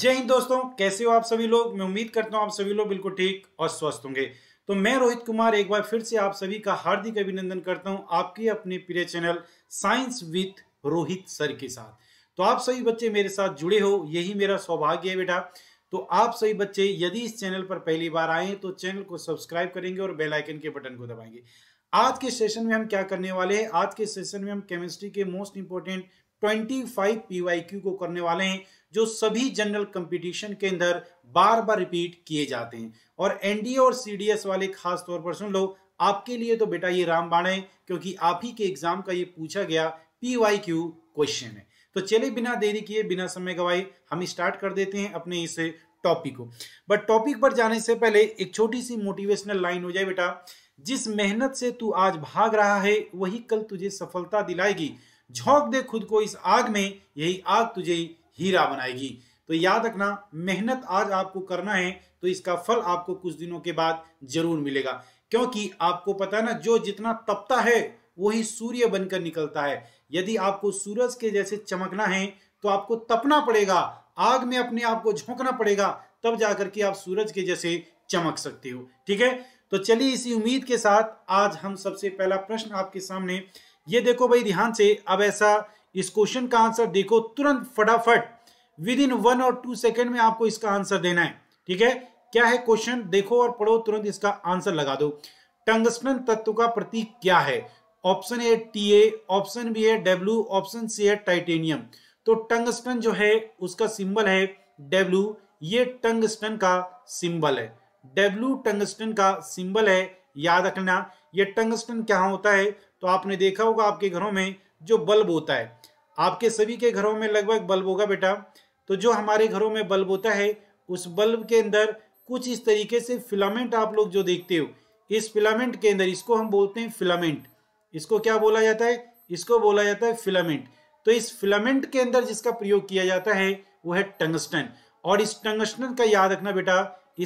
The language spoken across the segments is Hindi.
जय हिंद दोस्तों कैसे हो आप सभी लोग मैं उम्मीद करता हूँ आप सभी लोग बिल्कुल ठीक और स्वस्थ होंगे तो मैं रोहित कुमार एक बार फिर से आप सभी का हार्दिक अभिनंदन करता हूं आपके अपने प्रिय channel science with Rohit sir के साथ तो आप सभी बच्चे मेरे साथ जुड़े हो यही मेरा सौभाग्य है बेटा तो आप सभी बच्चे यदि इस चैनल पर पहली बार आए तो चैनल को सब्सक्राइब करेंगे और बेलाइकन के बटन को दबाएंगे आज के सेशन में हम क्या करने वाले हैं आज के सेशन में हम केमिस्ट्री के मोस्ट इंपोर्टेंट 25 पीवाईक्यू को करने वाले हैं जो सभी जनरल कंपटीशन के अंदर बार बार रिपीट किए जाते हैं और एनडीए और सीडीएस वाले खास तौर पर सुन लो आपके लिए तो बेटा ये रामबाण है क्योंकि आप ही के एग्जाम का ये पूछा गया पीवाई क्यू क्वेश्चन है तो चले बिना देरी किए बिना समय गवाए हम स्टार्ट कर देते हैं अपने इस टॉपिक को बट टॉपिक पर जाने से पहले एक छोटी सी मोटिवेशनल लाइन हो जाए बेटा जिस मेहनत से तू आज भाग रहा है वही कल तुझे सफलता दिलाएगी झोंक दे खुद को इस आग में यही आग तुझे हीरा बनाएगी तो याद रखना मेहनत आज आपको करना है तो इसका फल आपको कुछ दिनों के बाद जरूर मिलेगा क्योंकि आपको पता ना जो जितना तपता है वही सूर्य बनकर निकलता है यदि आपको सूरज के जैसे चमकना है तो आपको तपना पड़ेगा आग में अपने आप को झोंकना पड़ेगा तब जाकर के आप सूरज के जैसे चमक सकते हो ठीक है तो चलिए इसी उम्मीद के साथ आज हम सबसे पहला प्रश्न आपके सामने ये देखो भाई ध्यान से अब ऐसा इस क्वेश्चन का आंसर देखो तुरंत फटाफट विद इन वन और टू सेकेंड में आपको इसका आंसर देना है ठीक है क्या है क्वेश्चन देखो और पढ़ो तुरंत इसका आंसर लगा दो टंगस्टन तत्व का प्रतीक क्या है option A T A option B है डब्ल्यू ऑप्शन सी है टाइटेनियम तो टंगस्टन जो है उसका सिंबल है डब्ल्यू ये टंगस्टन का सिंबल है डब्ल्यू टंगस्टन का सिंबल है याद रखना ये टंगस्टन क्या होता है तो आपने देखा होगा आपके घरों में जो बल्ब होता है आपके सभी के घरों में लगभग बल्ब होगा बेटा तो जो हमारे घरों में बल्ब होता है उस बल्ब के अंदर कुछ इस तरीके से फिलामेंट आप लोग जो देखते हो इस फिलामेंट के अंदर इसको हम बोलते हैं फिलामेंट इसको क्या बोला जाता है इसको बोला जाता है फिलामेंट तो इस फिलामेंट के अंदर जिसका प्रयोग किया जाता है वो है टंगस्टन और इस टंगस्टन का याद रखना बेटा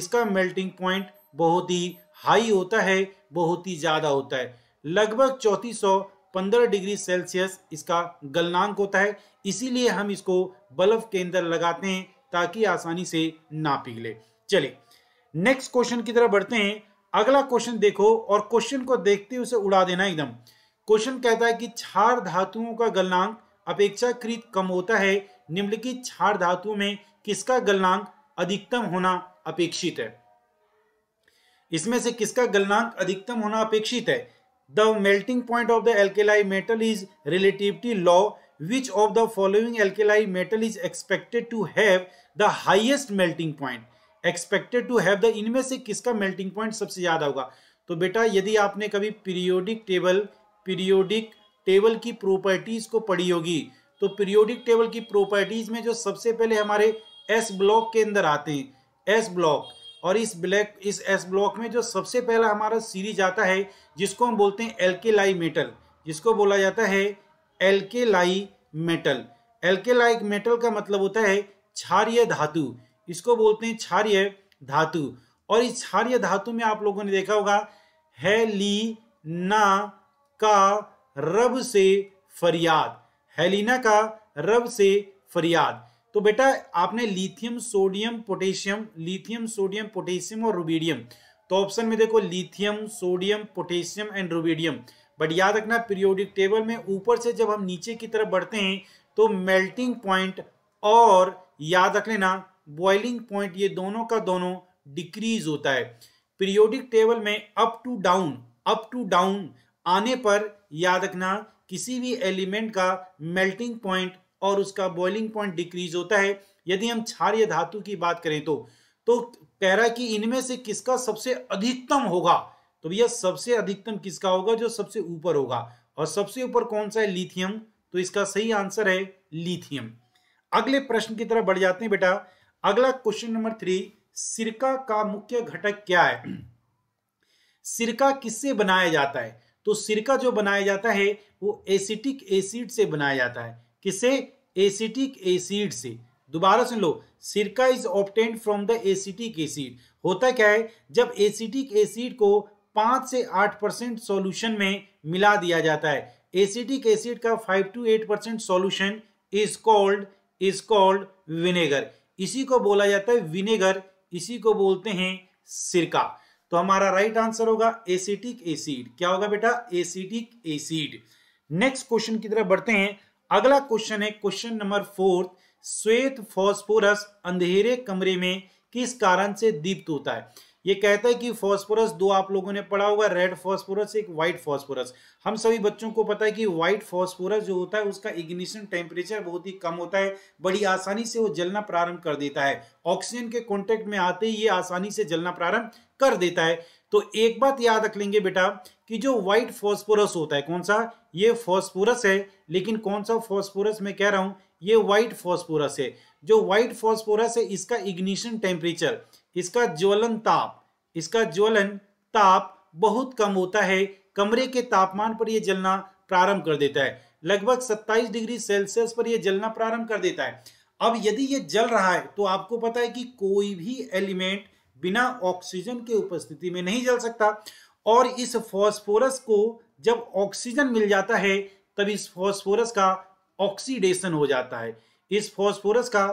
इसका मेल्टिंग पॉइंट बहुत ही हाई होता है बहुत ही ज़्यादा होता है लगभग चौतीस सौ 15 डिग्री सेल्सियस इसका गलनांक होता है इसीलिए हम इसको बल्ब के अंदर लगाते हैं ताकि आसानी से ना पिघले चलिए नेक्स्ट क्वेश्चन की तरफ बढ़ते हैं अगला क्वेश्चन देखो और क्वेश्चन को देखते हुए उड़ा देना एकदम क्वेश्चन कहता है कि क्षार धातुओं का गलनांक अपेक्षाकृत कम होता है निम्नलिखित क्षार धातुओं में किसका गलनांक अधिकतम होना अपेक्षित है इसमें से किसका गलनांक अधिकतम होना अपेक्षित है the melting point of the alkali metal is relativity low which of the following alkali metal is expected to have the highest melting point expected to have the इनमें से किसका मेल्टिंग पॉइंट सबसे ज़्यादा होगा तो बेटा यदि आपने कभी पीरियोडिक टेबल पीरियोडिक टेबल की प्रॉपर्टीज़ को पढ़ी होगी तो पीरियोडिक टेबल की प्रॉपर्टीज़ में जो सबसे पहले हमारे एस ब्लॉक के अंदर आते हैं एस ब्लॉक और इस ब्लैक इस एस ब्लॉक में जो सबसे पहला हमारा सीरीज आता है जिसको हम बोलते हैं एल्केलाई मेटल जिसको बोला जाता है एल्केलाई मेटल एल्केलाइक मेटल का मतलब होता है क्षार्य धातु इसको बोलते हैं क्षार्य धातु और इस क्षार्य धातु में आप लोगों ने देखा होगा हेलीना का रब से फरियाद हेलिना का रब से फरियाद तो बेटा आपने lithium sodium potassium lithium sodium potassium और रूबीडियम तो ऑप्शन में देखो lithium sodium potassium and rubidium but याद रखना पीरियोडिक टेबल में ऊपर से जब हम नीचे की तरफ बढ़ते हैं तो मेल्टिंग पॉइंट और याद रख लेना बॉइलिंग पॉइंट ये दोनों का दोनों डिक्रीज होता है पीरियोडिक टेबल में up to down up to down आने पर याद रखना किसी भी एलिमेंट का मेल्टिंग पॉइंट और उसका बॉइलिंग पॉइंट डिक्रीज होता है यदि हम क्षार्य धातु की बात करें तो तो कह रहा है कि इनमें से किसका सबसे अधिकतम होगा तो भैया सबसे अधिकतम किसका होगा जो सबसे ऊपर होगा और सबसे ऊपर कौन सा है लिथियम तो इसका सही आंसर है लिथियम अगले प्रश्न की तरफ बढ़ जाते हैं बेटा अगला क्वेश्चन नंबर थ्री सिरका का मुख्य घटक क्या है सिरका किससे बनाया जाता है तो सिरका जो बनाया जाता है वो एसिटिक एसिड से बनाया जाता है किससे एसिटिक एसिड से दोबारा सुन लो सिरका is obtained from the acetic acid होता क्या है जब एसिटिक एसिड को पाँच से आठ परसेंट सोल्यूशन में मिला दिया जाता है एसिटिक एसिड का five to eight percent solution is called is called vinegar इसी को बोला जाता है विनेगर इसी को बोलते हैं सिरका तो हमारा राइट आंसर होगा एसिटिक एसिड क्या होगा बेटा एसिटिक एसिड नेक्स्ट क्वेश्चन की तरफ बढ़ते हैं अगला क्वेश्चन है क्वेश्चन नंबर फोर्थ श्वेत फॉस्फोरस अंधेरे कमरे में किस कारण से दीप्त होता है ये कहता है कि फॉस्फोरस दो आप लोगों ने पढ़ा होगा रेड फॉस्फोरस एक व्हाइट फॉस्फोरस हम सभी बच्चों को पता है कि व्हाइट फॉस्फोरस जो होता है उसका इग्निशन टेम्परेचर बहुत ही कम होता है बड़ी आसानी से वो जलना प्रारंभ कर देता है ऑक्सीजन के कॉन्टेक्ट में आते ही ये आसानी से जलना प्रारंभ कर देता है तो एक बात याद रख लेंगे बेटा कि जो व्हाइट फॉस्फोरस होता है कौन सा ये फॉस्फोरस है लेकिन कौन सा फॉस्फोरस मैं कह रहा हूं ये व्हाइट फॉस्फोरस है जो व्हाइट फॉस्फोरस है इसका इग्निशन टेम्परेचर इसका ज्वलन ताप इसका ज्वलन ताप बहुत कम होता है कमरे के तापमान पर यह जलना प्रारंभ कर देता है लगभग 27 डिग्री सेल्सियस पर यह जलना प्रारंभ कर देता है अब यदि ये जल रहा है तो आपको पता है कि कोई भी एलिमेंट बिना ऑक्सीजन के उपस्थिति में नहीं जल सकता और इस फॉस्फोरस को जब ऑक्सीजन मिल जाता है तब इस फॉस्फोरस का ऑक्सीडेशन हो जाता है इस फॉस्फोरस का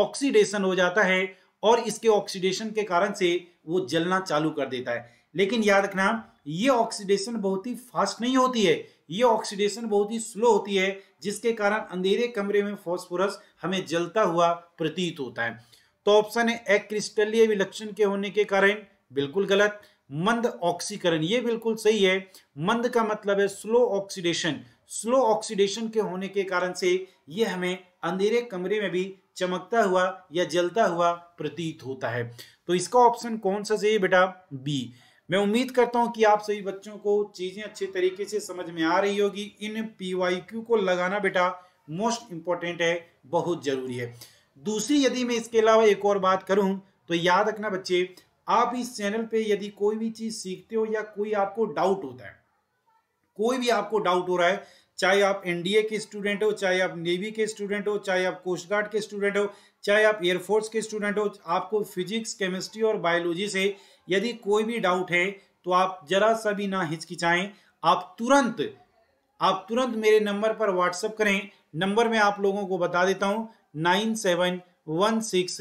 ऑक्सीडेशन हो जाता है और इसके ऑक्सीडेशन के कारण से वो जलना चालू कर देता है लेकिन याद रखना ये ऑक्सीडेशन बहुत ही फास्ट नहीं होती है ये ऑक्सीडेशन बहुत ही स्लो होती है जिसके कारण अंधेरे कमरे में फॉस्फोरस हमें जलता हुआ प्रतीत होता है तो ऑप्शन है अक्रिस्टलीय विलक्षण के होने के कारण बिल्कुल गलत मंद ऑक्सीकरण ये बिल्कुल सही है मंद का मतलब है स्लो ऑक्सीडेशन स्लो ऑक्सीडेशन के होने के कारण से ये हमें अंधेरे कमरे में भी चमकता हुआ या जलता हुआ प्रतीत होता है तो इसका ऑप्शन कौन सा सही बेटा बी मैं उम्मीद करता हूं कि आप सभी बच्चों को चीजें अच्छे तरीके से समझ में आ रही होगी इन क्यू को लगाना बेटा मोस्ट इंपॉर्टेंट है बहुत जरूरी है दूसरी यदि मैं इसके अलावा एक और बात करूं तो याद रखना बच्चे आप इस चैनल पे यदि कोई भी चीज सीखते हो या कोई आपको डाउट होता है कोई भी आपको डाउट हो रहा है चाहे आप एनडीए के स्टूडेंट हो चाहे आप नेवी के स्टूडेंट हो चाहे आप कोस्ट गार्ड के स्टूडेंट हो चाहे आप एयरफोर्स के स्टूडेंट हो आपको फिजिक्स केमिस्ट्री और बायोलॉजी से यदि कोई भी डाउट है तो आप जरा सा भी ना हिचकिचाएं आप तुरंत आप तुरंत मेरे नंबर पर व्हाट्सअप करें नंबर में आप लोगों को बता देता हूं nine seven one six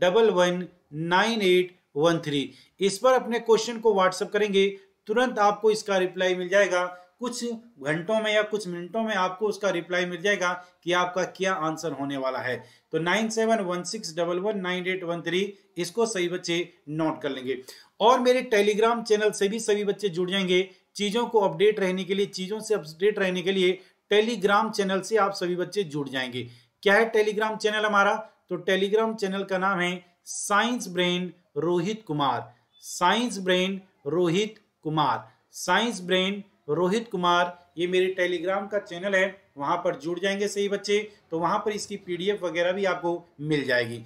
double one nine eight one three इस पर अपने क्वेश्चन को व्हाट्सअप करेंगे तुरंत आपको इसका रिप्लाई मिल जाएगा कुछ घंटों में या कुछ मिनटों में आपको उसका रिप्लाई मिल जाएगा कि आपका क्या आंसर होने वाला है तो nine seven one six double one nine eight one three इसको सही बच्चे नोट कर लेंगे और मेरे टेलीग्राम चैनल से भी सभी बच्चे जुड़ जाएंगे चीज़ों को अपडेट रहने के लिए चीज़ों से अपडेट रहने के लिए टेलीग्राम चैनल से आप सभी बच्चे जुड़ जाएंगे क्या है टेलीग्राम चैनल हमारा तो टेलीग्राम चैनल का नाम है science brain Rohit Kumar science brain Rohit Kumar science brain Rohit Kumar ये मेरे टेलीग्राम का चैनल है वहां पर जुड़ जाएंगे सही बच्चे तो वहां पर इसकी पीडीएफ वगैरह भी आपको मिल जाएगी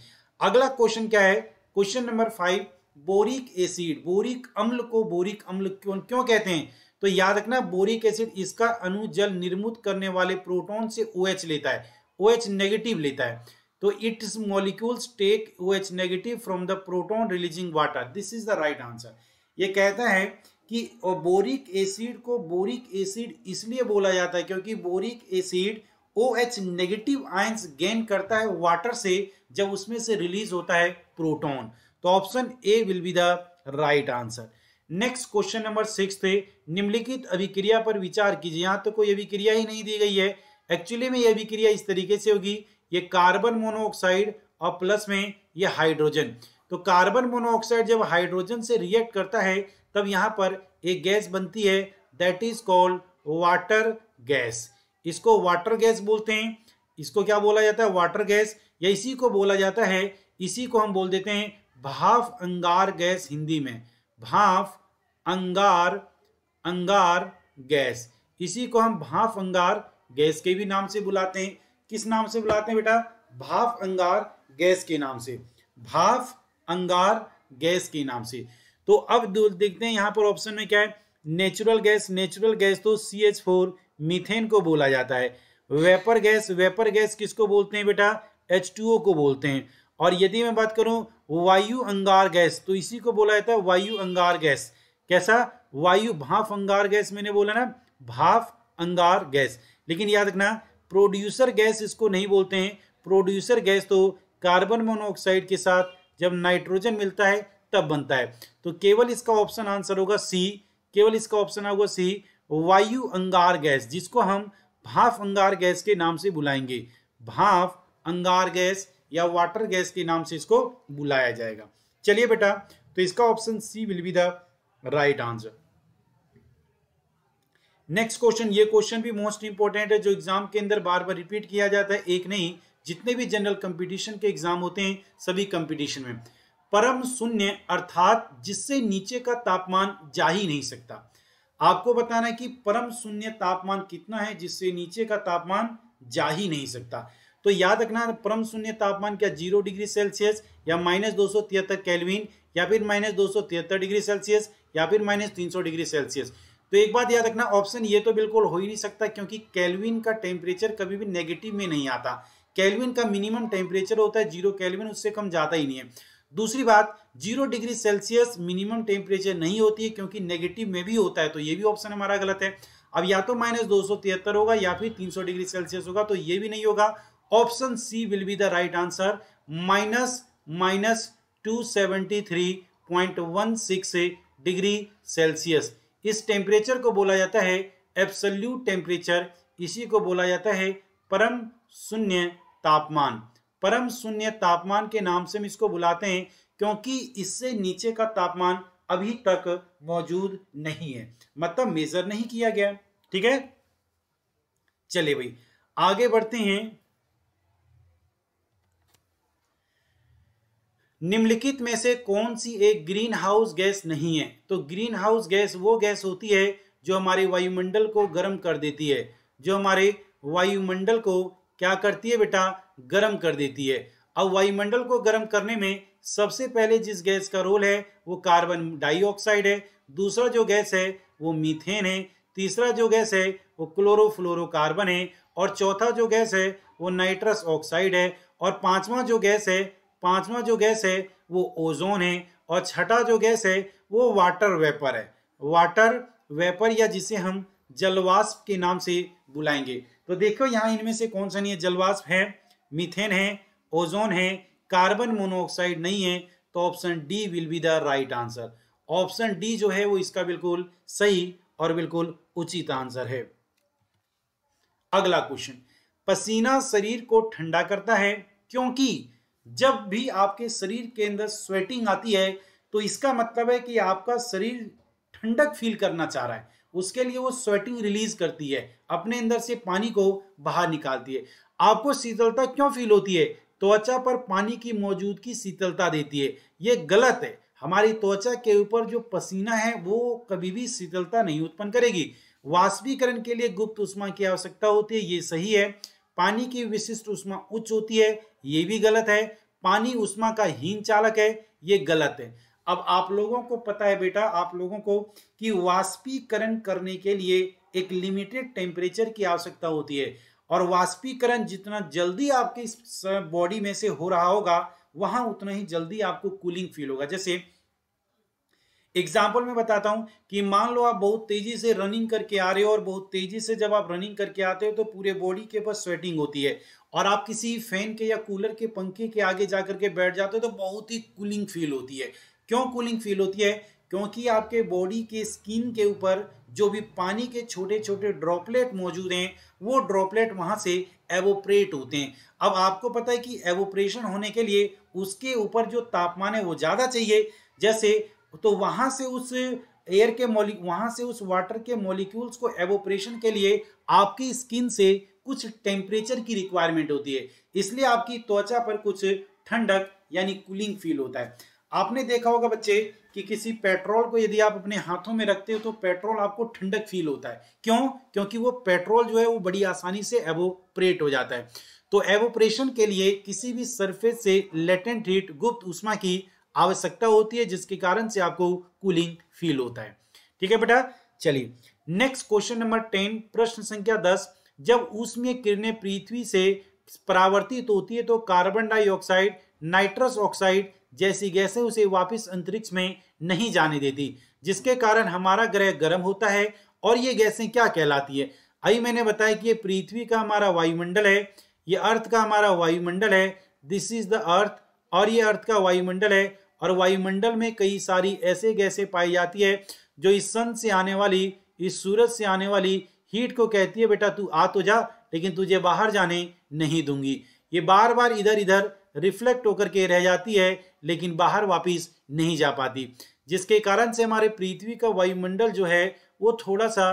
अगला क्वेश्चन क्या है question number five boric acid boric अम्ल को बोरिक अम्ल क्यों क्यों कहते हैं तो याद रखना बोरिक एसिड इसका अनुजल निर्मूत करने वाले प्रोटॉन से ओ OH लेता है ओ एच नेगेटिव लेता है तो its molecules take O H negative from the proton releasing water this is the right answer ये कहता है कि बोरिक एसिड को बोरिक एसिड इसलिए बोला जाता है क्योंकि boric acid O H negative ions gain करता है वाटर से जब उसमें से रिलीज होता है प्रोटोन तो option A will be the right answer next question number six थे निम्नलिखित अभिक्रिया पर विचार कीजिए यहाँ तो कोई अभिक्रिया ही नहीं दी गई है एक्चुअली में यह अभिक्रिया इस तरीके से होगी ये कार्बन मोनोऑक्साइड और प्लस में ये हाइड्रोजन तो कार्बन मोनोऑक्साइड जब हाइड्रोजन से रिएक्ट करता है तब यहाँ पर एक गैस बनती है that is called water gas इसको वाटर गैस बोलते हैं इसको क्या बोला जाता है वाटर गैस या इसी को बोला जाता है इसी को हम बोल देते हैं भाफ अंगार गैस हिंदी में भाफ अंगार अंगार गैस इसी को हम भाफ अंगार गैस के भी नाम से बुलाते हैं किस नाम से बुलाते हैं बेटा भाफ अंगार गैस के नाम से भाफ अंगार गैस के नाम से तो अब देखते हैं यहाँ पर ऑप्शन में क्या है नेचुरल गैस नेचुरल गैस तो सी एच फोर मिथेन को बोला जाता है वेपर गैस वेपर गैस किसको बोलते हैं बेटा एच टू ओ को बोलते हैं और यदि मैं बात करूं वायु अंगार गैस तो इसी को बोला जाता है वायु अंगार गैस कैसा वायु भाफ अंगार गैस मैंने बोला ना भाफ अंगार गैस लेकिन याद रखना प्रोड्यूसर गैस इसको नहीं बोलते हैं प्रोड्यूसर गैस तो कार्बन मोनोऑक्साइड के साथ जब नाइट्रोजन मिलता है तब बनता है तो केवल इसका ऑप्शन आंसर होगा सी केवल इसका ऑप्शन होगा सी वायु अंगार गैस जिसको हम भाफ अंगार गैस के नाम से बुलाएंगे भाफ अंगार गैस या वाटर गैस के नाम से इसको बुलाया जाएगा चलिए बेटा तो इसका option C will be the right answer next question ये क्वेश्चन भी मोस्ट इंपॉर्टेंट है जो एग्जाम के अंदर बार बार रिपीट किया जाता है एक नहीं जितने भी जनरल कंपटीशन के एग्जाम होते हैं सभी कंपटीशन में परम शून्य अर्थात जिससे नीचे का तापमान जा ही नहीं सकता आपको बताना है कि परम शून्य तापमान कितना है जिससे नीचे का तापमान जा ही नहीं सकता तो याद रखना परम शून्य तापमान क्या जीरो डिग्री सेल्सियस या माइनस दो सौ तिहत्तर कैलविन या फिर माइनस दो सौ तिहत्तर डिग्री सेल्सियस या फिर माइनस तीन सौ डिग्री सेल्सियस तो एक बात याद रखना ऑप्शन ये तो बिल्कुल हो ही नहीं सकता क्योंकि कैलविन का टेम्परेचर कभी भी नेगेटिव में नहीं आता कैलविन का मिनिमम टेम्परेचर होता है जीरो कैलविन उससे कम जाता ही नहीं है दूसरी बात zero degree Celsius minimum temperature नहीं होती है क्योंकि नेगेटिव में भी होता है तो ये भी ऑप्शन हमारा गलत है अब या तो माइनस दो होगा या फिर सौ डिग्री सेल्सियस होगा तो ये भी नहीं होगा option C will be the right answer minus minus two seventy three point one six degree Celsius इस टेम्परेचर को बोला जाता है एब्सल्यूट टेम्परेचर इसी को बोला जाता है परम शून्य तापमान परम शून्य तापमान के नाम से हम इसको बुलाते हैं क्योंकि इससे नीचे का तापमान अभी तक मौजूद नहीं है मतलब मेजर नहीं किया गया ठीक है चलिए भाई आगे बढ़ते हैं निम्नलिखित में से कौन सी एक ग्रीन हाउस गैस नहीं है तो ग्रीन हाउस गैस वो गैस होती है जो हमारे वायुमंडल को गर्म कर देती है जो हमारे वायुमंडल को क्या करती है बेटा गर्म कर देती है अब वायुमंडल को गर्म करने में सबसे पहले जिस गैस का रोल है वो कार्बन डाइऑक्साइड है दूसरा जो गैस है वो मीथेन है तीसरा जो गैस है वो क्लोरोफ्लोरोकार्बन है और चौथा जो गैस है वो नाइट्रस ऑक्साइड है और पांचवा जो गैस है पांचवा जो गैस है वो ओजोन है और छठा जो गैस है वो वाटर वेपर है वाटर वेपर या जिसे हम जलवाष्प के नाम से बुलाएंगे तो देखो यहाँ इनमें से कौन सा नहीं है जलवाष्प है मिथेन है ओजोन है कार्बन मोनोऑक्साइड नहीं है तो option D will be the right answer option D जो है वो इसका बिल्कुल सही और बिल्कुल उचित आंसर है अगला क्वेश्चन पसीना शरीर को ठंडा करता है क्योंकि जब भी आपके शरीर के अंदर स्वेटिंग आती है तो इसका मतलब है कि आपका शरीर ठंडक फील करना चाह रहा है उसके लिए वो स्वेटिंग रिलीज करती है अपने अंदर से पानी को बाहर निकालती है आपको शीतलता क्यों फील होती है त्वचा पर पानी की मौजूदगी शीतलता देती है ये गलत है हमारी त्वचा के ऊपर जो पसीना है वो कभी भी शीतलता नहीं उत्पन्न करेगी वाष्पीकरण के लिए गुप्त उष्मा की आवश्यकता होती है ये सही है पानी की विशिष्ट उष्मा उच्च होती है ये भी गलत है पानी उष्मा का हीन चालक है ये गलत है अब आप लोगों को पता है बेटा आप लोगों को कि वाष्पीकरण करने के लिए एक लिमिटेड टेम्परेचर की आवश्यकता होती है और वाष्पीकरण जितना जल्दी आपके बॉडी में से हो रहा होगा वहां उतना ही जल्दी आपको कूलिंग फील होगा जैसे एग्जाम्पल में बताता हूँ कि मान लो आप बहुत तेजी से रनिंग करके आ रहे हो और बहुत तेजी से जब आप रनिंग करके आते हो तो पूरे बॉडी के ऊपर स्वेटिंग होती है और आप किसी फैन के या कूलर के पंखे के आगे जा करके बैठ जाते हो तो बहुत ही कूलिंग फील होती है क्यों कूलिंग फील होती है क्योंकि आपके बॉडी के स्किन के ऊपर जो भी पानी के छोटे छोटे ड्रॉपलेट मौजूद हैं वो ड्रॉपलेट वहाँ से एवोप्रेट होते हैं अब आपको पता है कि एवोप्रेशन होने के लिए उसके ऊपर जो तापमान है वो ज़्यादा चाहिए जैसे तो वहां से उस एयर के मोलिक वहां से उस वाटर के मॉलिक्यूल्स को एवोपरेशन के लिए आपकी स्किन से कुछ टेम्परेचर की रिक्वायरमेंट होती है इसलिए आपकी त्वचा पर कुछ ठंडक यानी कूलिंग फील होता है आपने देखा होगा बच्चे कि किसी पेट्रोल को यदि आप अपने हाथों में रखते हो तो पेट्रोल आपको ठंडक फील होता है क्यों क्योंकि वो पेट्रोल जो है वो बड़ी आसानी से एवोपरेट हो जाता है तो एवोपरेशन के लिए किसी भी सरफेस से लेटेंट हीट गुप्त उष्मा की आवश्यकता होती है जिसके कारण से आपको कूलिंग फील होता है ठीक है बेटा चलिए नेक्स्ट क्वेश्चन नंबर टेन प्रश्न संख्या दस जब उसमें किरणें पृथ्वी से परावर्तित होती है तो कार्बन डाइऑक्साइड नाइट्रस ऑक्साइड जैसी गैसें उसे वापस अंतरिक्ष में नहीं जाने देती जिसके कारण हमारा ग्रह गर्म होता है और ये गैसें क्या कहलाती है अभी मैंने बताया कि ये पृथ्वी का हमारा वायुमंडल है ये अर्थ का हमारा वायुमंडल है दिस इज द अर्थ और ये अर्थ का वायुमंडल है और वायुमंडल में कई सारी ऐसे गैसें पाई जाती है जो इस सन से आने वाली इस सूरज से आने वाली हीट को कहती है बेटा तू आ तो जा लेकिन तुझे बाहर जाने नहीं दूंगी ये बार बार इधर इधर रिफ्लेक्ट होकर के रह जाती है लेकिन बाहर वापिस नहीं जा पाती जिसके कारण से हमारे पृथ्वी का वायुमंडल जो है वो थोड़ा सा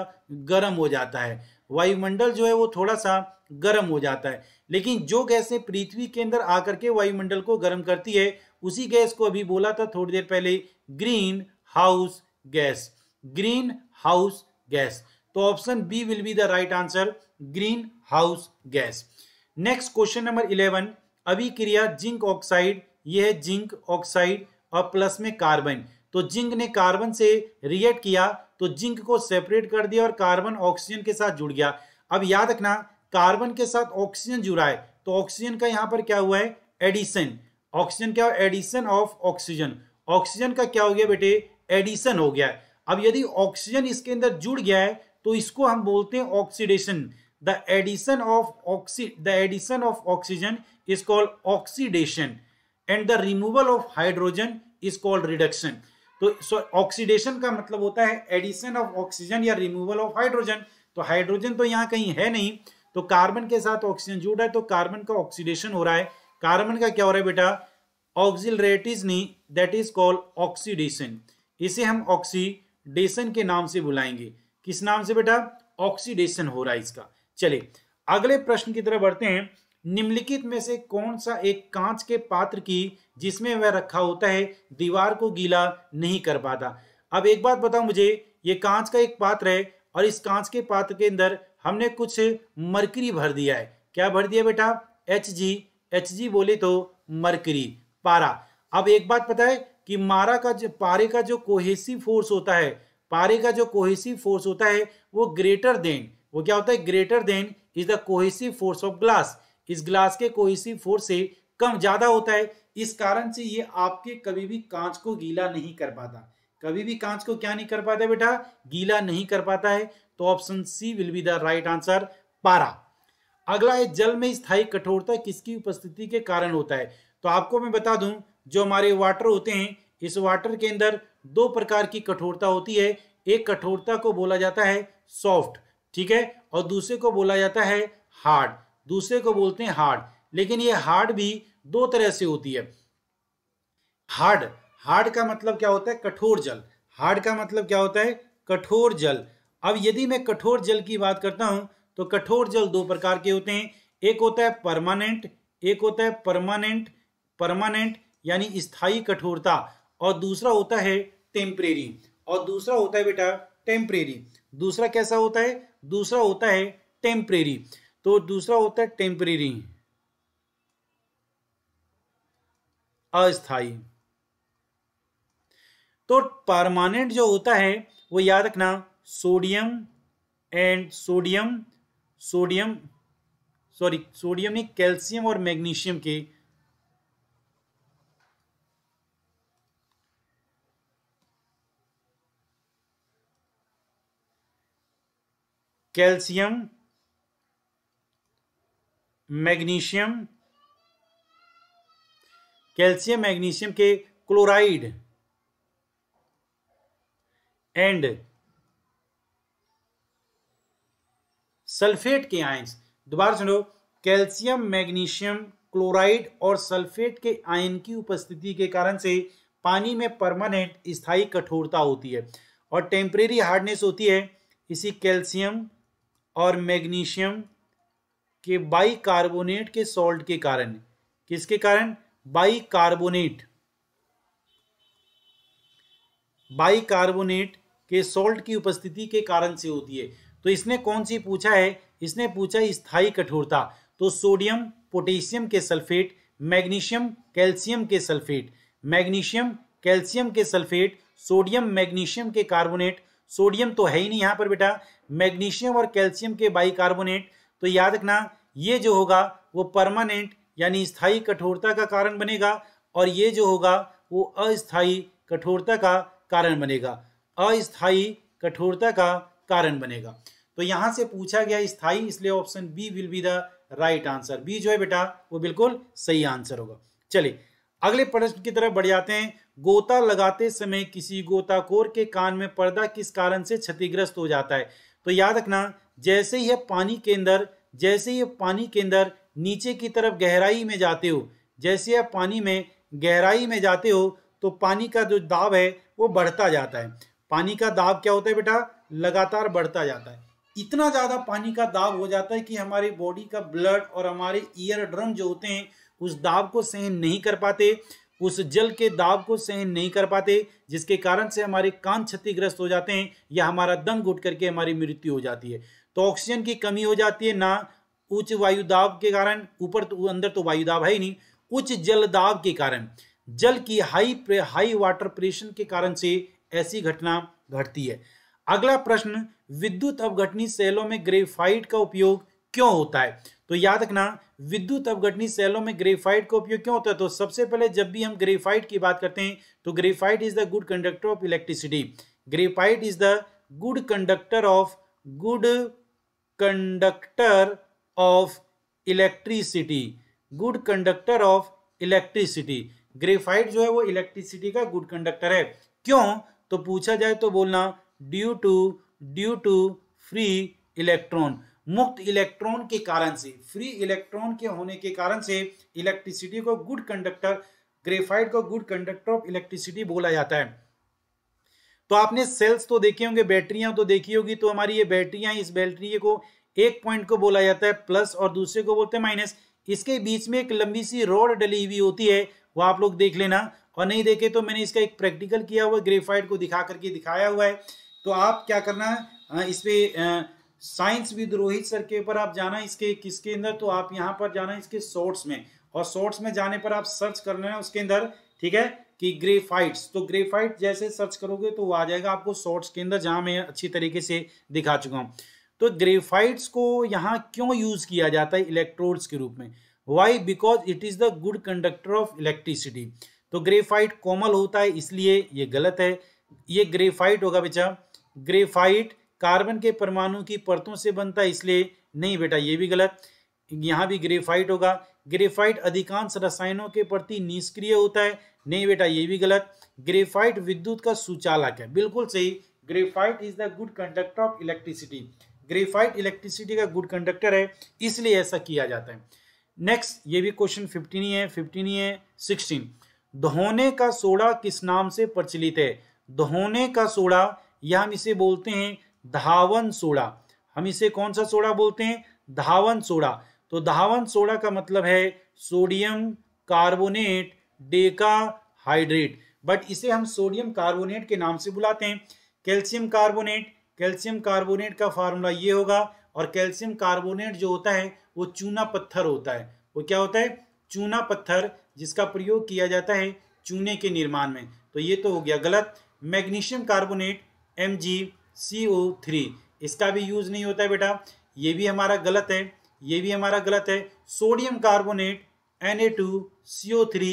गर्म हो जाता है वायुमंडल जो है वो थोड़ा सा गर्म हो जाता है लेकिन जो गैसें पृथ्वी के अंदर आकर के वायुमंडल को गर्म करती है उसी गैस को अभी बोला था थोड़ी देर पहले greenhouse gas greenhouse gas तो option B will be the right answer greenhouse gas next question number eleven अभिक्रिया जिंक ऑक्साइड यह है जिंक ऑक्साइड और प्लस में कार्बन तो जिंक ने कार्बन से रिएक्ट किया तो जिंक को सेपरेट कर दिया और कार्बन ऑक्सीजन के साथ जुड़ गया अब याद रखना कार्बन के साथ ऑक्सीजन जुड़ा है तो ऑक्सीजन का यहाँ पर क्या हुआ है एडिशन ऑक्सीजन क्या हुआ एडिशन ऑफ ऑक्सीजन ऑक्सीजन का क्या हो गया बेटे एडिशन हो गया अब यदि ऑक्सीजन इसके अंदर जुड़ गया है तो इसको हम बोलते हैं oxidation the addition of oxy the addition of oxygen is called oxidation and the removal of hydrogen is called reduction तो सो ऑक्सीडेशन का मतलब होता है एडिशन ऑफ ऑक्सीजन या रिमूवल ऑफ हाइड्रोजन तो हाइड्रोजन तो यहाँ कहीं है नहीं तो कार्बन के साथ ऑक्सीजन जुड़ रहा है तो कार्बन का ऑक्सीडेशन हो रहा है कार्बन का क्या हो रहा है बेटा ऑक्सिलरेटिज नी दैट इज कॉल्ड ऑक्सीडेशन इसे हम ऑक्सीडेशन के नाम से बुलाएंगे किस नाम से बेटा ऑक्सीडेशन हो रहा है इसका चलिए अगले प्रश्न की तरफ बढ़ते हैं निम्नलिखित में से कौन सा एक कांच के पात्र की जिसमें वह रखा होता है दीवार को गीला नहीं कर पाता अब एक बात बताओ मुझे ये कांच का एक पात्र है और इस कांच के पात्र के अंदर हमने कुछ मरकरी भर दिया है क्या भर दिया बेटा एच जी एच जी बोले तो मरकरी पारा अब एक बात पता है कि मारा का जो पारे का जो कोहेसिव फोर्स होता है पारे का जो कोहेसिव फोर्स होता है वो ग्रेटर देन वो क्या होता है greater than is the cohesive force of glass इस ग्लास के कोहेसिव फोर्स से कम ज़्यादा होता है इस कारण से ये आपके कभी भी कांच को गीला नहीं कर पाता कभी भी कांच को क्या नहीं कर पाता बेटा गीला नहीं कर पाता है तो option C will be the right answer पारा अगला है जल में स्थायी कठोरता किसकी उपस्थिति के कारण होता है तो आपको मैं बता दूं जो हमारे वाटर होते हैं इस वाटर के अंदर दो प्रकार की कठोरता होती है एक कठोरता को बोला जाता है सॉफ्ट ठीक है और दूसरे को बोला जाता है हार्ड दूसरे को बोलते हैं हार्ड लेकिन ये हार्ड भी दो तरह से होती है हार्ड हार्ड का मतलब क्या होता है कठोर जल हार्ड का मतलब क्या होता है कठोर जल अब यदि मैं कठोर जल की बात करता हूं तो कठोर जल दो प्रकार के होते हैं एक होता है परमानेंट एक होता है परमानेंट परमानेंट यानी स्थायी कठोरता और दूसरा होता है टेम्परेरी और दूसरा होता है बेटा टेम्परेरी दूसरा कैसा होता है दूसरा होता है टेम्परेरी तो दूसरा होता है टेम्परेरी अस्थाई तो परमानेंट जो होता है वो याद रखना sodium and sodium sodium sorry sodium ने कैल्शियम और मैग्नीशियम के कैल्शियम मैग्नीशियम कैल्शियम मैग्नीशियम के क्लोराइड एंड सल्फेट के आयंस दोबारा सुनो कैल्शियम मैग्नीशियम क्लोराइड और सल्फेट के आयन की उपस्थिति के कारण से पानी में परमानेंट स्थायी कठोरता होती है और टेम्परेरी हार्डनेस होती है इसी कैल्शियम और मैग्नीशियम के बाइकार्बोनेट के सॉल्ट के कारण किसके कारण बाइकार्बोनेट बाइकार्बोनेट के सॉल्ट की उपस्थिति के कारण से होती है तो इसने कौन सी पूछा है इसने पूछा स्थायी कठोरता तो सोडियम पोटेशियम के सल्फेट मैग्नीशियम कैल्शियम के सल्फेट मैग्नीशियम कैल्शियम के सल्फेट सोडियम मैग्नीशियम के कार्बोनेट सोडियम तो है ही नहीं यहाँ पर बेटा मैग्नीशियम और कैल्शियम के बाइकार्बोनेट तो याद रखना ये जो होगा वो परमानेंट यानी स्थायी कठोरता का कारण बनेगा और ये जो होगा वो अस्थायी कठोरता का कारण बनेगा अस्थायी कठोरता का कारण बनेगा तो यहाँ से पूछा गया स्थाई इसलिए option B will be the right answer B जो है बेटा वो बिल्कुल सही आंसर होगा चलिए अगले प्रश्न की तरफ बढ़ जाते हैं गोता लगाते समय किसी गोताखोर के कान में पर्दा किस कारण से क्षतिग्रस्त हो जाता है तो याद रखना जैसे ही पानी के अंदर जैसे ही पानी के अंदर नीचे की तरफ गहराई में जाते हो जैसे आप पानी में गहराई में जाते हो तो पानी का जो दाब है वो बढ़ता जाता है पानी का दाब क्या होता है बेटा लगातार बढ़ता जाता है इतना ज़्यादा पानी का दाब हो जाता है कि हमारी बॉडी का ब्लड और हमारे ईयर ड्रम जो होते हैं उस दाब को सहन नहीं कर पाते उस जल के दाब को सहन नहीं कर पाते जिसके कारण से हमारे कान क्षतिग्रस्त हो जाते हैं या हमारा दम घुट करके हमारी मृत्यु हो जाती है तो ऑक्सीजन की कमी हो जाती है ना उच्च वायु दाब के कारण ऊपर तो अंदर तो वायु दाब है ही नहीं उच्च जल दाब के कारण जल की हाई हाई वाटर प्रेशन के कारण से ऐसी घटना घटती है अगला प्रश्न विद्युत अवघटनी सेलों में ग्रेफाइट का उपयोग क्यों होता है तो याद रखना विद्युत अवघटनी सेलों में ग्रेफाइट का उपयोग क्यों होता है तो सबसे पहले जब भी हम ग्रेफाइट की बात करते हैं तो graphite is the good conductor of electricity graphite is the good conductor of good conductor of electricity good conductor of electricity graphite जो है वो इलेक्ट्रिसिटी का गुड कंडक्टर है क्यों तो पूछा जाए तो बोलना due to due to free electron मुक्त इलेक्ट्रॉन के कारण से फ्री इलेक्ट्रॉन के होने के कारण से इलेक्ट्रिसिटी को गुड कंडक्टर ग्रेफाइट को गुड कंडक्टर ऑफ इलेक्ट्रिसिटी बोला जाता है तो आपने सेल्स तो देखे होंगे बैटरियां तो देखी होगी तो हमारी ये बैटरियां इस बैटरी को एक पॉइंट को बोला जाता है प्लस और दूसरे को बोलते हैं माइनस इसके बीच में एक लंबी सी रोड डली हुई होती है वो आप लोग देख लेना और नहीं देखे तो मैंने इसका एक प्रैक्टिकल किया हुआ ग्रेफाइट को दिखा करके दिखाया हुआ है तो आप क्या करना है हाँ, इस पर साइंस विद रोहित सर के ऊपर आप जाना इसके किसके अंदर तो आप यहाँ पर जाना इसके शॉर्ट्स में और शॉर्ट्स में जाने पर आप सर्च करना है उसके अंदर ठीक है कि ग्रेफाइट्स तो ग्रेफाइट जैसे सर्च करोगे तो वो आ जाएगा आपको शॉर्ट्स के अंदर जहाँ मैं अच्छी तरीके से दिखा चुका हूँ तो ग्रेफाइट्स को यहाँ क्यों यूज़ किया जाता है इलेक्ट्रोड्स के रूप में why because it is the good conductor of electricity तो ग्रेफाइट कोमल होता है इसलिए ये गलत है ये ग्रेफाइट होगा बेचा ग्रेफाइट कार्बन के परमाणु की परतों से बनता है इसलिए नहीं बेटा ये भी गलत यहाँ भी ग्रेफाइट होगा ग्रेफाइट अधिकांश रसायनों के प्रति निष्क्रिय होता है नहीं बेटा ये भी गलत ग्रेफाइट विद्युत का सुचालक है बिल्कुल सही graphite is the good conductor of electricity graphite electricity का गुड कंडक्टर है इसलिए ऐसा किया जाता है नेक्स्ट ये भी क्वेश्चन फिफ्टीन ही है फिफ्टीन ही है सिक्सटीन धोने का सोडा किस नाम से प्रचलित है धोने का सोडा या हम इसे बोलते हैं धावन सोडा हम इसे कौन सा सोडा बोलते हैं धावन सोडा तो धावन सोडा का मतलब है sodium carbonate decahydrate but इसे हम सोडियम कार्बोनेट के नाम से बुलाते हैं कैल्शियम कार्बोनेट कैल्शियम कार्बोनेट का फार्मूला ये होगा और कैल्शियम कार्बोनेट जो होता है वो चूना पत्थर होता है वो क्या होता है चूना पत्थर जिसका प्रयोग किया जाता है चूने के निर्माण में तो ये तो हो गया गलत magnesium carbonate M G C O three इसका भी यूज़ नहीं होता है बेटा ये भी हमारा गलत है ये भी हमारा गलत है sodium carbonate N A two C O three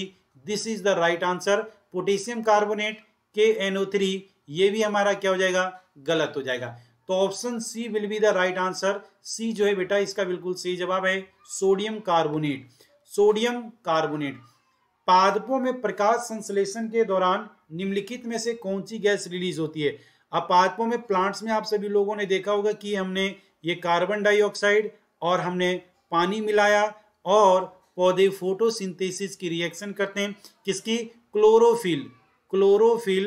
this is the right answer potassium carbonate K N O three ये भी हमारा क्या हो जाएगा गलत हो जाएगा तो option C will be the right answer C जो है बेटा इसका बिल्कुल सही जवाब है सोडियम कार्बोनेट सोडियम कार्बोनेट पादपों में प्रकाश संश्लेषण के दौरान निम्नलिखित में से कौन सी गैस रिलीज होती है पादपों में प्लांट्स में आप सभी लोगों ने देखा होगा कि हमने ये कार्बन डाइऑक्साइड और हमने पानी मिलाया और पौधे फोटोसिंथेसिस की रिएक्शन करते हैं किसकी क्लोरोफिल क्लोरोफिल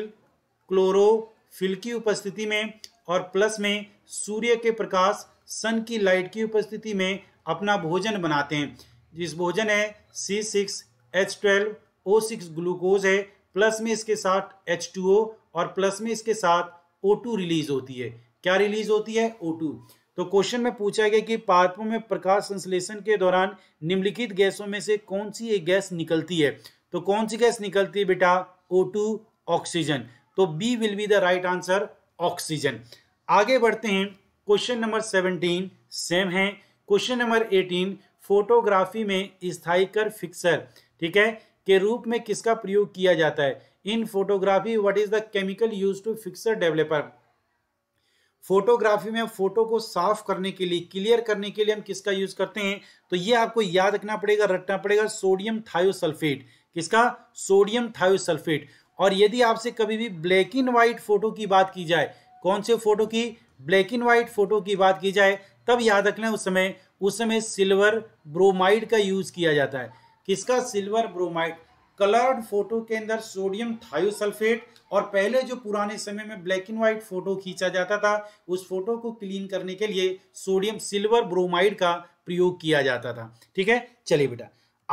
क्लोरोफिल की उपस्थिति में और प्लस में सूर्य के प्रकाश सन की लाइट की उपस्थिति में अपना भोजन बनाते हैं जिस भोजन है C six H twelve O six glucose है प्लस में इसके साथ एच टू ओ और प्लस में इसके साथ O2 रिलीज होती है क्या रिलीज होती है O2 तो क्वेश्चन में पूछा गया कि पात्रों में प्रकाश संश्लेषण के दौरान निम्नलिखित गैसों में से कौन सी एक गैस निकलती है तो कौन सी गैस निकलती है बेटा O2 ऑक्सीजन तो B will be the right answer oxygen आगे बढ़ते हैं क्वेश्चन नंबर सेवनटीन सेम है क्वेश्चन नंबर एटीन फोटोग्राफी में स्थायीकर फिक्सर ठीक है के रूप में किसका प्रयोग किया जाता है in photography what is the chemical use to fix a developer photography में फोटो को साफ करने के लिए क्लियर करने के लिए हम किसका यूज करते हैं तो ये आपको याद रखना पड़ेगा रटना पड़ेगा सोडियम थायोसल्फेट किसका सोडियम थायोसल्फेट और यदि आपसे कभी भी ब्लैक एंड व्हाइट फोटो की बात की जाए कौन से फोटो की ब्लैक एंड व्हाइट फोटो की बात की जाए तब याद रखना उस समय उस समय सिल्वर ब्रोमाइड का यूज किया जाता है किसका सिल्वर ब्रोमाइड कलर्ड फोटो के अंदर सोडियम थायोसल्फेट और पहले जो पुराने समय में ब्लैक एंड व्हाइट फोटो खींचा जाता था उस फोटो को क्लीन करने के लिए सोडियम सिल्वर ब्रोमाइड का प्रयोग किया जाता था ठीक है चलिए बेटा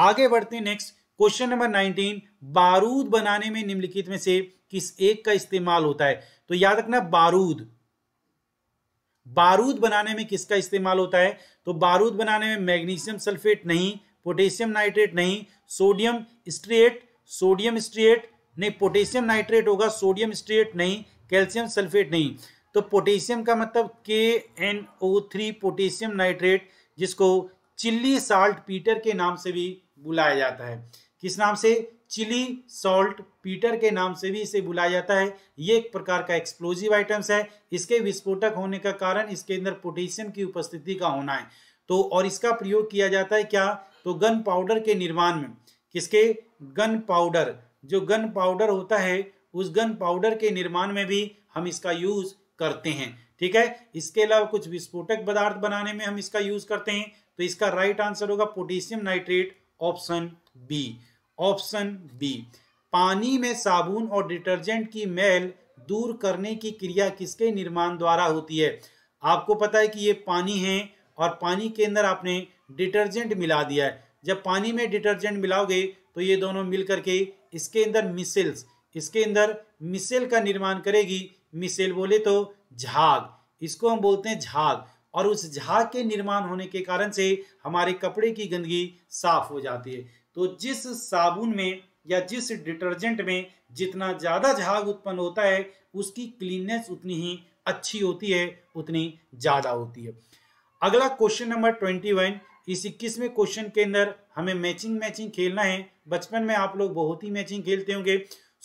आगे बढ़ते हैं नेक्स्ट क्वेश्चन नंबर 19 बारूद बनाने में निम्नलिखित में से किस एक का इस्तेमाल होता है तो याद रखना बारूद बारूद बनाने में किसका इस्तेमाल होता है तो बारूद बनाने में मैग्नीशियम सल्फेट नहीं पोटेशियम नाइट्रेट नहीं सोडियम स्ट्रिएट सोडियम स्ट्रिएट नहीं पोटेशियम नाइट्रेट होगा सोडियम स्ट्रिएट नहीं कैल्शियम सल्फेट नहीं तो पोटेशियम का मतलब K N O three potassium nitrate जिसको चिल्ली साल्ट पीटर के नाम से भी बुलाया जाता है किस नाम से चिली सॉल्ट पीटर के नाम से भी इसे बुलाया जाता है ये एक प्रकार का एक्सप्लोजिव आइटम्स है इसके विस्फोटक होने का कारण इसके अंदर पोटेशियम की उपस्थिति का होना है तो और इसका प्रयोग किया जाता है क्या तो गन पाउडर के निर्माण में किसके गन पाउडर जो गन पाउडर होता है उस गन पाउडर के निर्माण में भी हम इसका यूज करते हैं ठीक है इसके अलावा कुछ विस्फोटक पदार्थ बनाने में हम इसका यूज करते हैं तो इसका राइट आंसर होगा potassium nitrate option B option B पानी में साबुन और डिटर्जेंट की मैल दूर करने की क्रिया किसके निर्माण द्वारा होती है आपको पता है कि ये पानी है और पानी के अंदर आपने डिटर्जेंट मिला दिया है जब पानी में डिटर्जेंट मिलाओगे तो ये दोनों मिल करके इसके अंदर मिसेल्स इसके अंदर मिसेल का निर्माण करेगी मिसेल बोले तो झाग इसको हम बोलते हैं झाग और उस झाग के निर्माण होने के कारण से हमारे कपड़े की गंदगी साफ हो जाती है तो जिस साबुन में या जिस डिटर्जेंट में जितना ज़्यादा झाग उत्पन्न होता है उसकी क्लीननेस उतनी ही अच्छी होती है उतनी ज़्यादा होती है अगला क्वेश्चन नंबर ट्वेंटी वन इस इक्कीसवें क्वेश्चन के अंदर हमें मैचिंग मैचिंग खेलना है बचपन में आप लोग बहुत ही मैचिंग खेलते होंगे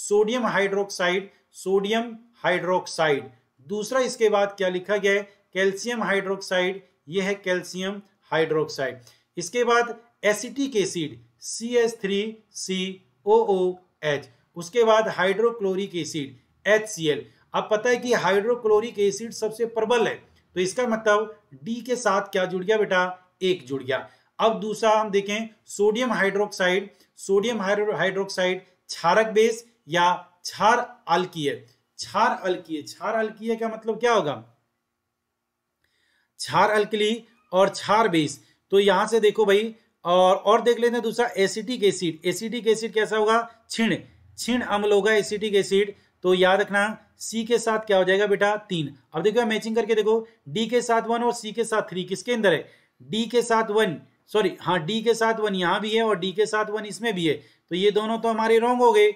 सोडियम हाइड्रोक्साइड सोडियम हाइड्रोक्साइड दूसरा इसके बाद क्या लिखा गया है कैल्शियम हाइड्रोक्साइड यह है कैल्शियम हाइड्रोक्साइड इसके बाद acetic acid C S three C O O H उसके बाद hydrochloric acid H C L अब पता है कि हाइड्रोक्लोरिक एसिड सबसे प्रबल है तो इसका मतलब डी के साथ क्या जुड़ गया बेटा एक जुड़ गया अब दूसरा हम देखें सोडियम हाइड्रोक्साइड सोडियम हाइड्रोक्साइड छारक बेस या छार अल्कीय छार अल्कीय छार अल्कीय का मतलब क्या होगा छार अल्कली और छार बेस तो यहां से देखो भाई और और देख लेते हैं दूसरा एसिटिक एसिड एसिटिक एसिड कैसा होगा छिण छिण अम्ल होगा एसिटिक एसिड तो याद रखना सी के साथ क्या हो जाएगा बेटा तीन अब देखो मैचिंग करके देखो डी के साथ वन और सी के साथ थ्री किसके अंदर है डी के साथ वन सॉरी हाँ डी के साथ वन यहाँ भी है और डी के साथ वन इसमें भी है तो ये दोनों तो हमारे रॉन्ग हो गए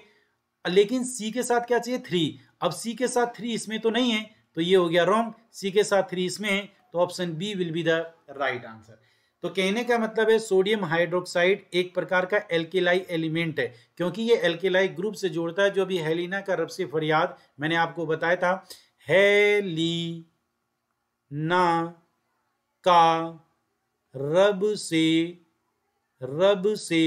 लेकिन सी के साथ क्या चाहिए थ्री अब सी के साथ थ्री इसमें तो नहीं है तो ये हो गया रॉन्ग सी के साथ थ्री इसमें है तो option B will be the right answer तो कहने का मतलब है सोडियम हाइड्रोक्साइड एक प्रकार का एल्केलाई एलिमेंट है क्योंकि ये एल्केलाई ग्रुप से जोड़ता है जो अभी हेलिना का रब से फरियाद मैंने आपको बताया था हेली ना का रब से रब से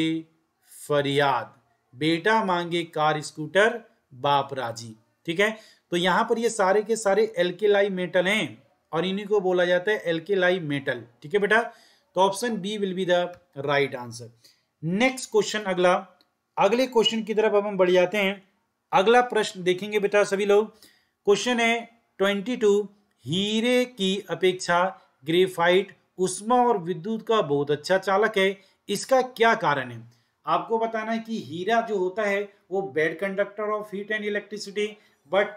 फरियाद बेटा मांगे कार स्कूटर बाप राजी ठीक है तो यहां पर ये सारे के सारे एल्केलाई मेटल हैं और इन्हीं को बोला जाता है एल्केलाई मेटल ठीक है बेटा तो option B will be the right answer next question अगला अगले क्वेश्चन की तरफ अब हम बढ़ जाते हैं अगला प्रश्न देखेंगे बेटा सभी लोग क्वेश्चन है ट्वेंटी टू हीरे की अपेक्षा ग्रेफाइट उष्मा और विद्युत का बहुत अच्छा चालक है इसका क्या कारण है आपको बताना है कि हीरा जो होता है वो bad conductor of heat and electricity but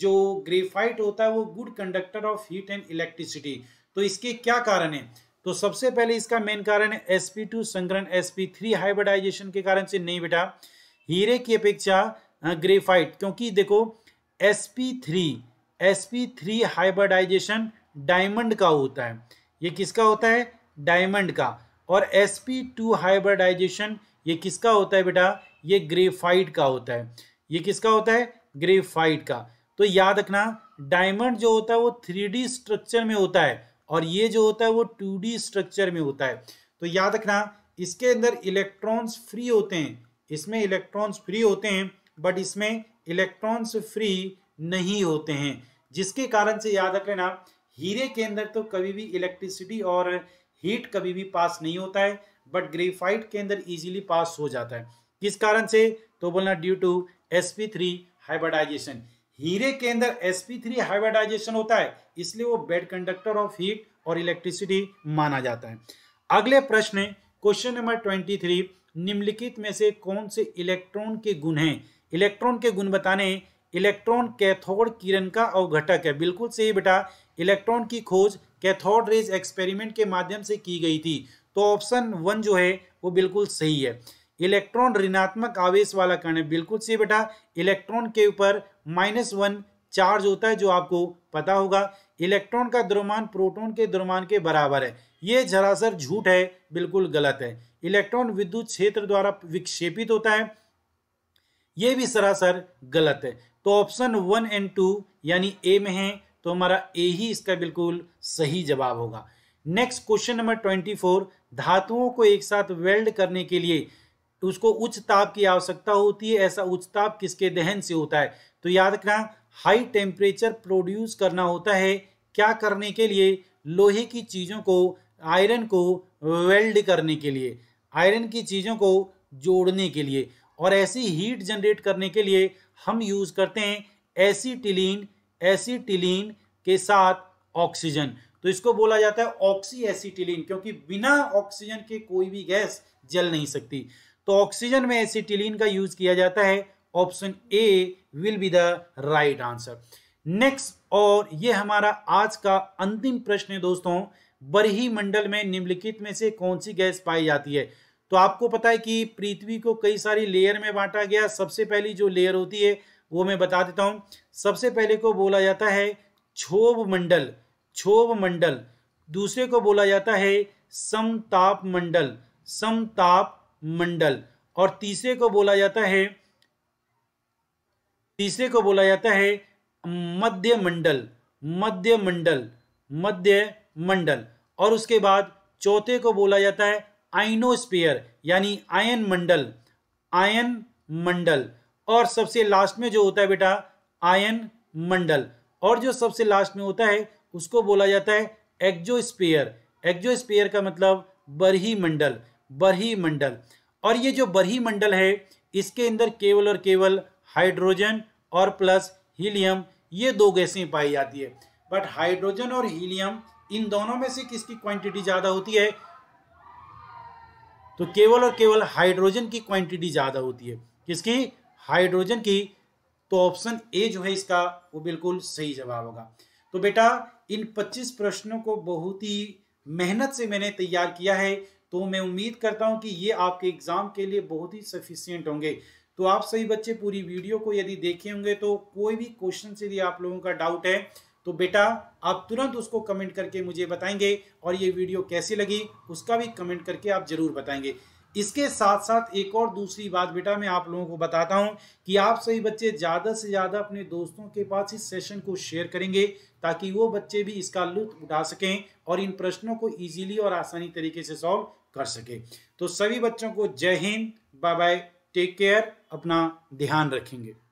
जो ग्रेफाइट होता है वो good conductor of heat and electricity तो इसके क्या कारण है तो सबसे पहले इसका मेन कारण है sp2 संग्रहण थ्री हाइब्रिडाइजेशन के कारण से नहीं बेटा हीरे की अपेक्षा ग्रेफाइट क्योंकि देखो sp3 sp3 हाइब्रिडाइजेशन डायमंड का होता है ये किसका होता है डायमंड का और sp2 हाइब्रिडाइजेशन ये किसका होता है बेटा ये ग्रेफाइट का होता है ये किसका होता है ग्रेफाइट का तो याद रखना डायमंड जो होता है वो थ्री स्ट्रक्चर में होता है और ये जो होता है वो टू स्ट्रक्चर में होता है तो याद रखना इसके अंदर इलेक्ट्रॉन्स फ्री होते हैं इसमें इलेक्ट्रॉन्स फ्री होते हैं बट इसमें इलेक्ट्रॉन्स फ्री नहीं होते हैं जिसके कारण से याद रख लेना हीरे के अंदर तो कभी भी इलेक्ट्रिसिटी और हीट कभी भी पास नहीं होता है बट ग्रेफाइट के अंदर इजीली पास हो जाता है किस कारण से तो बोलना due to S P three hybridization हीरे के अंदर एस पी थ्री हाइब्रिडाइजेशन होता है इसलिए वो बेड कंडक्टर ऑफ हीट और इलेक्ट्रिसिटी माना जाता है अगले प्रश्न क्वेश्चन नंबर ट्वेंटी थ्री निम्नलिखित में से कौन से इलेक्ट्रॉन के गुण हैं इलेक्ट्रॉन के गुण बताने इलेक्ट्रॉन कैथोड किरण का अवघटक है बिल्कुल सही बेटा इलेक्ट्रॉन की खोज कैथोड रेज एक्सपेरिमेंट के माध्यम से की गई थी तो ऑप्शन वन जो है वो बिल्कुल सही है इलेक्ट्रॉन ऋणात्मक आवेश वाला कण है बिल्कुल सही बेटा इलेक्ट्रॉन के ऊपर माइनस वन चार्ज होता है जो आपको पता होगा इलेक्ट्रॉन का द्रव्यमान प्रोटॉन के द्रव्यमान के बराबर है ये जरासर झूठ है बिल्कुल गलत है इलेक्ट्रॉन विद्युत क्षेत्र द्वारा विक्षेपित होता है ये भी सरासर गलत है तो ऑप्शन वन एंड टू यानी ए में है तो हमारा ए ही इसका बिल्कुल सही जवाब होगा next question number twenty four धातुओं को एक साथ वेल्ड करने के लिए उसको उच्च ताप की आवश्यकता होती है ऐसा उच्च ताप किसके दहन से होता है तो याद रखना हाई टेम्परेचर प्रोड्यूस करना होता है क्या करने के लिए लोहे की चीज़ों को आयरन को वेल्ड करने के लिए आयरन की चीज़ों को जोड़ने के लिए और ऐसी हीट जनरेट करने के लिए हम यूज़ करते हैं एसीटिलीन एसीटिलीन के साथ ऑक्सीजन तो इसको बोला जाता है ऑक्सी एसीटिलीन क्योंकि बिना ऑक्सीजन के कोई भी गैस जल नहीं सकती तो ऑक्सीजन में एसीटिलीन का यूज किया जाता है option A will be the right answer next और ये हमारा आज का अंतिम प्रश्न है दोस्तों बरही मंडल में निम्नलिखित में से कौन सी गैस पाई जाती है तो आपको पता है कि पृथ्वी को कई सारी लेयर में बांटा गया सबसे पहली जो लेयर होती है वो मैं बता देता हूँ सबसे पहले को बोला जाता है क्षोभ मंडल क्षोभ मंडल दूसरे को बोला जाता है समताप मंडल समताप मंडल और तीसरे को बोला जाता है तीसरे को बोला जाता है मध्य मंडल मध्य मंडल मध्य मंडल और उसके बाद चौथे को बोला जाता है आइनोस्पियर यानी आयन मंडल आयन मंडल और सबसे लास्ट में जो होता है बेटा आयन मंडल और जो सबसे लास्ट में होता है उसको बोला जाता है एक्जोस्पेयर एक्जोस्पेयर का मतलब बरही मंडल बरही मंडल और ये जो बरही मंडल है इसके अंदर केवल और केवल हाइड्रोजन और प्लस हीलियम ये दो गैसें पाई जाती है बट हाइड्रोजन और हीलियम इन दोनों में से किसकी क्वांटिटी ज़्यादा होती है तो केवल और केवल हाइड्रोजन की क्वांटिटी ज़्यादा होती है किसकी हाइड्रोजन की तो ऑप्शन ए जो है इसका वो बिल्कुल सही जवाब होगा तो बेटा इन 25 प्रश्नों को बहुत ही मेहनत से मैंने तैयार किया है तो मैं उम्मीद करता हूं कि ये आपके एग्ज़ाम के लिए बहुत ही सफिशियंट होंगे तो आप सभी बच्चे पूरी वीडियो को यदि देखे होंगे तो कोई भी क्वेश्चन से यदि आप लोगों का डाउट है तो बेटा आप तुरंत उसको कमेंट करके मुझे बताएंगे और ये वीडियो कैसी लगी उसका भी कमेंट करके आप ज़रूर बताएंगे इसके साथ साथ एक और दूसरी बात बेटा मैं आप लोगों को बताता हूँ कि आप सभी बच्चे ज़्यादा से ज़्यादा अपने दोस्तों के पास इस सेशन को शेयर करेंगे ताकि वो बच्चे भी इसका लुत्फ उठा सकें और इन प्रश्नों को इजीली और आसानी तरीके से सॉल्व कर सके तो सभी बच्चों को Jai Hind bye bye take care अपना ध्यान रखेंगे